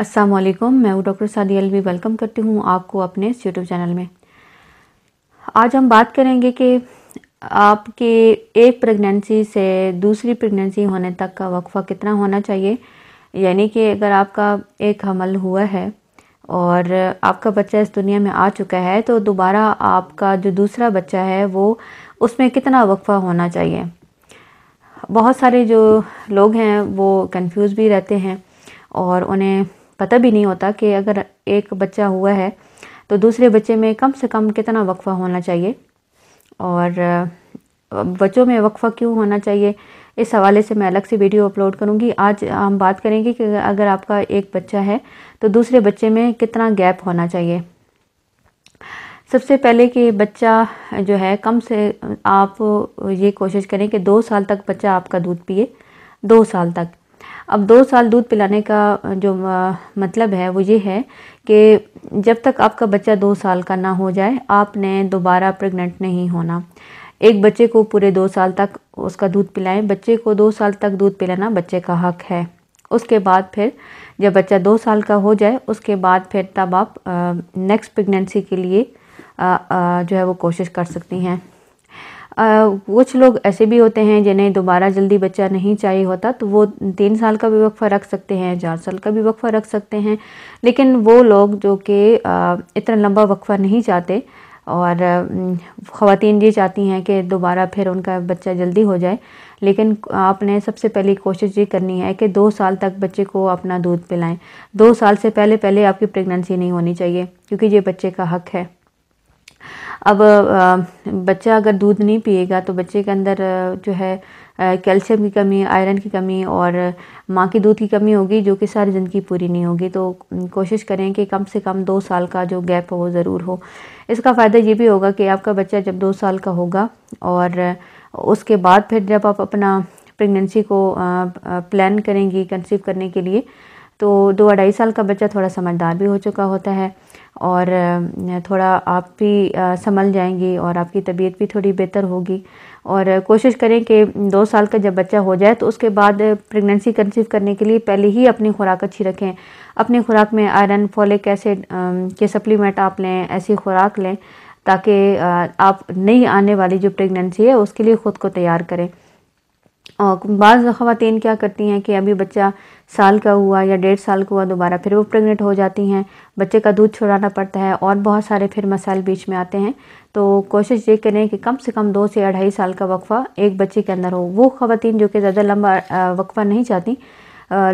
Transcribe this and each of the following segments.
अस्सलाम वालेकुम मैं हूँ डॉक्टर सादी अलवी वेलकम करती हूँ आपको अपने इस यूट्यूब चैनल में आज हम बात करेंगे कि आपके एक प्रेगनेंसी से दूसरी प्रेगनेंसी होने तक का वक्फा कितना होना चाहिए यानी कि अगर आपका एक हमल हुआ है और आपका बच्चा इस दुनिया में आ चुका है तो दोबारा आपका जो दूसरा बच्चा है वो उसमें कितना वक्फा होना चाहिए बहुत सारे जो लोग हैं वो कंफ्यूज भी रहते हैं और उन्हें पता भी नहीं होता कि अगर एक बच्चा हुआ है तो दूसरे बच्चे में कम से कम कितना वक्फा होना चाहिए और बच्चों में वक्फा क्यों होना चाहिए इस हवाले से मैं अलग से वीडियो अपलोड करूँगी आज हम बात करेंगे कि अगर आपका एक बच्चा है तो दूसरे बच्चे में कितना गैप होना चाहिए सबसे पहले कि बच्चा जो है कम से आप ये कोशिश करें कि दो साल तक बच्चा आपका दूध पिए दो साल तक अब दो साल दूध पिलाने का जो मतलब है वो ये है कि जब तक आपका बच्चा दो साल का ना हो जाए आपने दोबारा प्रेग्नेंट नहीं होना एक बच्चे को पूरे दो साल तक उसका दूध पिलाएं बच्चे को दो साल तक दूध पिलाना बच्चे का हक है उसके बाद फिर जब बच्चा दो साल का हो जाए उसके बाद फिर तब आप नेक्स्ट प्रेगनेंसी के लिए आ, आ, जो है वो कोशिश कर सकती हैं कुछ लोग ऐसे भी होते हैं जिन्हें दोबारा जल्दी बच्चा नहीं चाहिए होता तो वो तीन साल का भी वक्फ़ा रख सकते हैं चार साल का भी वक्फ़ा रख सकते हैं लेकिन वो लोग जो कि इतना लंबा वक्फ़ा नहीं चाहते और ख़वान ये चाहती हैं कि दोबारा फिर उनका बच्चा जल्दी हो जाए लेकिन आपने सबसे पहली कोशिश ये करनी है कि दो साल तक बच्चे को अपना दूध पिलाएं दो साल से पहले पहले आपकी प्रेगनेंसी नहीं होनी चाहिए क्योंकि ये बच्चे का हक है अब बच्चा अगर दूध नहीं पिएगा तो बच्चे के अंदर जो है कैल्शियम की कमी आयरन की कमी और माँ के दूध की कमी होगी जो कि सारी ज़िंदगी पूरी नहीं होगी तो कोशिश करें कि कम से कम दो साल का जो गैप हो वो ज़रूर हो इसका फ़ायदा ये भी होगा कि आपका बच्चा जब दो साल का होगा और उसके बाद फिर जब आप अपना प्रेगनेंसी को प्लान करेंगी कंसीव करने के लिए तो दो अढ़ाई साल का बच्चा थोड़ा समझदार भी हो चुका होता है और थोड़ा आप भी संभल जाएंगी और आपकी तबीयत भी थोड़ी बेहतर होगी और कोशिश करें कि दो साल का जब बच्चा हो जाए तो उसके बाद प्रेगनेंसी कंसीव करने के लिए पहले ही अपनी खुराक अच्छी रखें अपनी खुराक में आयरन फॉलिक एसिड के सप्लीमेंट आप लें ऐसी खुराक लें ताकि आप नई आने वाली जो प्रेगनेंसी है उसके लिए ख़ुद को तैयार करें और बाज़ ख़वान क्या करती हैं कि अभी बच्चा साल का हुआ या डेढ़ साल का हुआ दोबारा फिर वो प्रेग्नेंट हो जाती हैं बच्चे का दूध छुड़ाना पड़ता है और बहुत सारे फिर मसाइल बीच में आते हैं तो कोशिश ये करें कि कम से कम दो से अढ़ाई साल का वक्फ़ा एक बच्चे के अंदर हो वो ख़वान जो कि ज़्यादा लंबा वक्फ़ा नहीं चाहती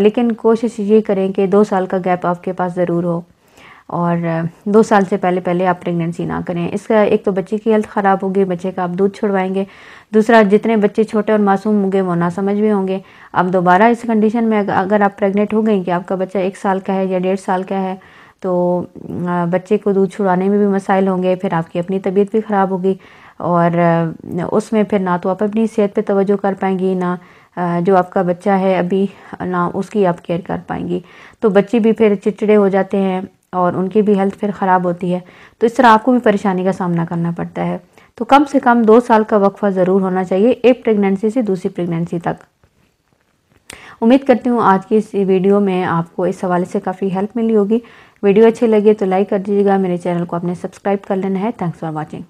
लेकिन कोशिश ये करें कि दो साल का गैप आपके पास ज़रूर हो और दो साल से पहले पहले आप प्रेगनेंसी ना करें इसका एक तो बच्चे की हेल्थ ख़राब होगी बच्चे का आप दूध छुड़वाएंगे दूसरा जितने बच्चे छोटे और मासूम होंगे वो ना समझ भी होंगे अब दोबारा इस कंडीशन में अगर आप प्रेग्नेंट हो गई कि आपका बच्चा एक साल का है या डेढ़ साल का है तो बच्चे को दूध छुड़ाने में भी मसाइल होंगे फिर आपकी अपनी तबीयत भी ख़राब होगी और उसमें फिर ना तो आप अपनी सेहत पे तवज्जो कर पाएंगी ना जो आपका बच्चा है अभी ना उसकी आप केयर कर पाएंगी तो बच्चे भी फिर चिड़चिड़े हो जाते हैं और उनकी भी हेल्थ फिर ख़राब होती है तो इस तरह आपको भी परेशानी का सामना करना पड़ता है तो कम से कम दो साल का वक्फा ज़रूर होना चाहिए एक प्रेगनेंसी से दूसरी प्रेगनेंसी तक उम्मीद करती हूँ आज की इस वीडियो में आपको इस हवाले से काफ़ी हेल्प मिली होगी वीडियो अच्छी लगी तो लाइक कर दीजिएगा मेरे चैनल को आपने सब्सक्राइब कर लेना है थैंक्स फॉर वॉचिंग